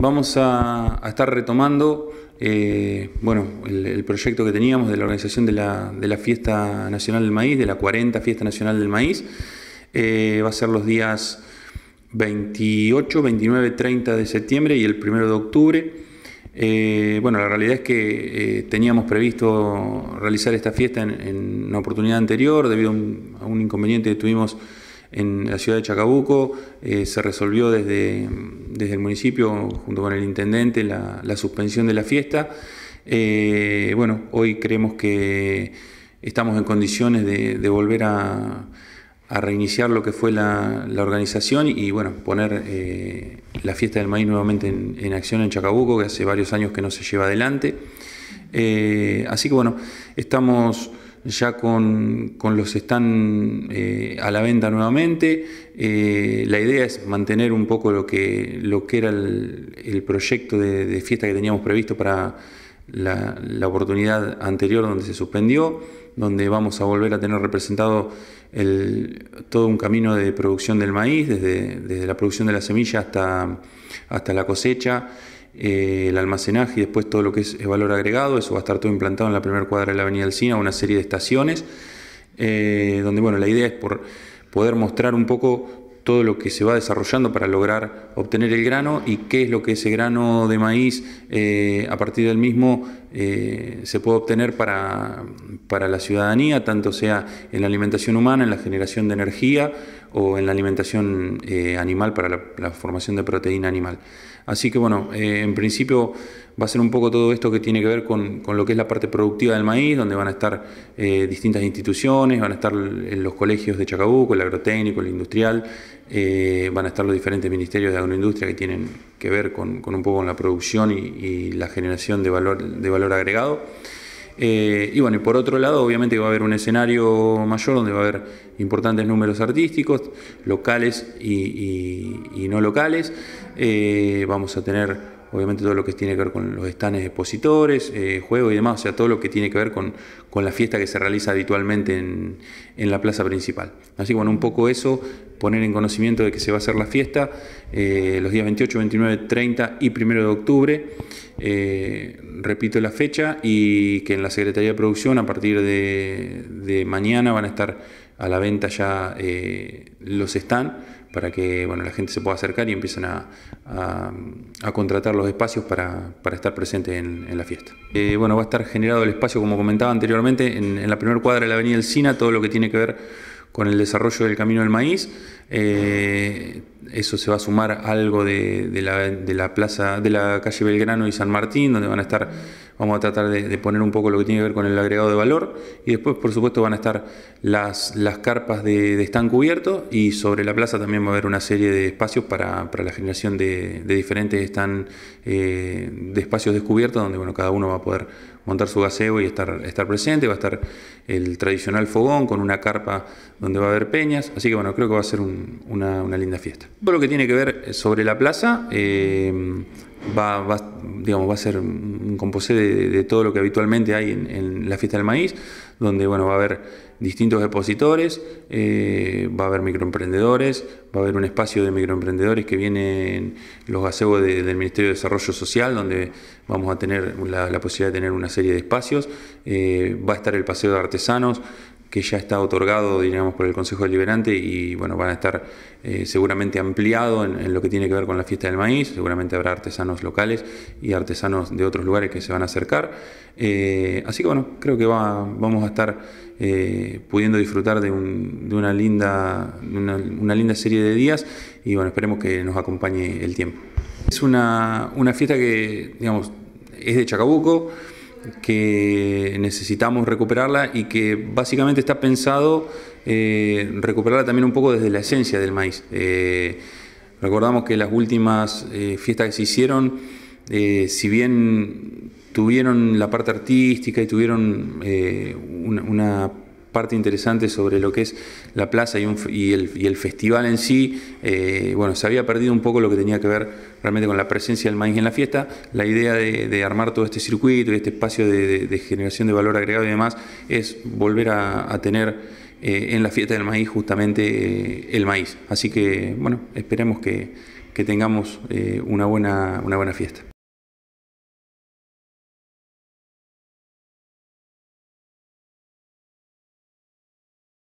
Vamos a, estar retomando eh, bueno, el, proyecto que teníamos de la organización de la, Fiesta Nacional del Maíz, de la 40 Fiesta Nacional del Maíz. Eh, va a ser los días 28, 29, 30 de septiembre y el 1 de octubre. Eh, bueno, la realidad es que teníamos previsto realizar esta fiesta en, una oportunidad anterior debido a un, inconveniente que tuvimos en la ciudad de Chacabuco. se resolvió desde desde el municipio, junto con el intendente, la, suspensión de la fiesta. Eh, bueno, hoy creemos que estamos en condiciones de, volver a, reiniciar lo que fue la, organización y bueno, poner eh, la fiesta del maíz nuevamente en, acción en Chacabuco, que hace varios años que no se lleva adelante. Eh, así que bueno, estamos ya con, los que están eh, a la venta nuevamente. Eh, la idea es mantener un poco lo que, lo que era el, proyecto de, fiesta que teníamos previsto para la, oportunidad anterior donde se suspendió, donde vamos a volver a tener representado el, todo un camino de producción del maíz, desde, la producción de la semilla hasta, hasta la cosecha. Eh, el almacenaje y después todo lo que es valor agregado. Eso va a estar todo implantado en la primera cuadra de la Avenida Alcina, una serie de estaciones, eh, donde bueno, la idea es por poder mostrar un poco todo lo que se va desarrollando para lograr obtener el grano y qué es lo que ese grano de maíz eh, a partir del mismo eh, se puede obtener para, para, la ciudadanía, tanto sea en la alimentación humana, en la generación de energía o en la alimentación eh, animal para la, formación de proteína animal. Así que bueno, en principio va a ser un poco todo esto que tiene que ver con, lo que es la parte productiva del maíz, donde van a estar eh, distintas instituciones, van a estar los colegios de Chacabuco, el agrotécnico, el industrial, eh, van a estar los diferentes ministerios de agroindustria que tienen que ver con, un poco con la producción y, la generación de valor, de valor agregado. Eh, y bueno, y por otro lado, obviamente va a haber un escenario mayor donde va a haber importantes números artísticos, locales y, no locales. vamos a tener obviamente todo lo que tiene que ver con los stands expositores, eh, juegos y demás, o sea, todo lo que tiene que ver con, la fiesta que se realiza habitualmente en, la plaza principal. Así que bueno, un poco eso, poner en conocimiento de que se va a hacer la fiesta eh, los días 28, 29, 30 y 1 de octubre. Eh, repito la fecha y que en la Secretaría de Producción a partir de, de mañana van a estar a la venta ya los stands para que bueno, la gente se pueda acercar y empiecen a, contratar los espacios para, estar presente en, la fiesta. Eh, bueno, va a estar generado el espacio, como comentaba anteriormente, en, la primera cuadra de la avenida El Sina, todo lo que tiene que ver con el desarrollo del camino del maíz. Eh, eso se va a sumar algo de, la, de, la, plaza, de la calle Belgrano y San Martín, donde van a estar vamos a tratar de, poner un poco lo que tiene que ver con el agregado de valor y después por supuesto van a estar las, las carpas de, de stand y sobre la plaza también va a haber una serie de espacios para, la generación de, diferentes stand eh, de espacios descubiertos donde bueno, cada uno va a poder montar su gaseo y estar, estar presente, va a estar el tradicional fogón con una carpa donde va a haber peñas, así que bueno, creo que va a ser una, linda fiesta. Todo lo que tiene que ver sobre la plaza eh, va, va, digamos, va a ser un composé de, todo lo que habitualmente hay en, la fiesta del maíz, donde bueno, va a haber distintos expositores, eh, va a haber microemprendedores, va a haber un espacio de microemprendedores que vienen los gazebos del Ministerio de Desarrollo Social, donde vamos a tener la, posibilidad de tener una serie de espacios, eh, va a estar el Paseo de Artesanos, que ya está otorgado, digamos por el Consejo Deliberante y, bueno, van a estar eh, seguramente ampliado en, lo que tiene que ver con la fiesta del maíz, seguramente habrá artesanos locales y artesanos de otros lugares que se van a acercar. Eh, así que bueno, creo que vamos a estar eh, pudiendo disfrutar de, una, linda, una, linda serie de días y bueno, esperemos que nos acompañe el tiempo. Es una, fiesta que, digamos, es de Chacabuco, que necesitamos recuperarla y que básicamente está pensado eh, recuperarla también un poco desde la esencia del maíz. recordamos que las últimas fiestas que se hicieron, eh, si bien tuvieron la parte artística y tuvieron eh, una, parte interesante sobre lo que es la plaza y, el, festival en sí, eh, bueno, se había perdido un poco lo que tenía que ver realmente con la presencia del maíz en la fiesta. La idea de, armar todo este circuito y este espacio de, generación de valor agregado y demás es volver a, tener... en la fiesta del maíz justamente el maíz. Así que bueno, esperemos que, tengamos una, buena, una buena fiesta.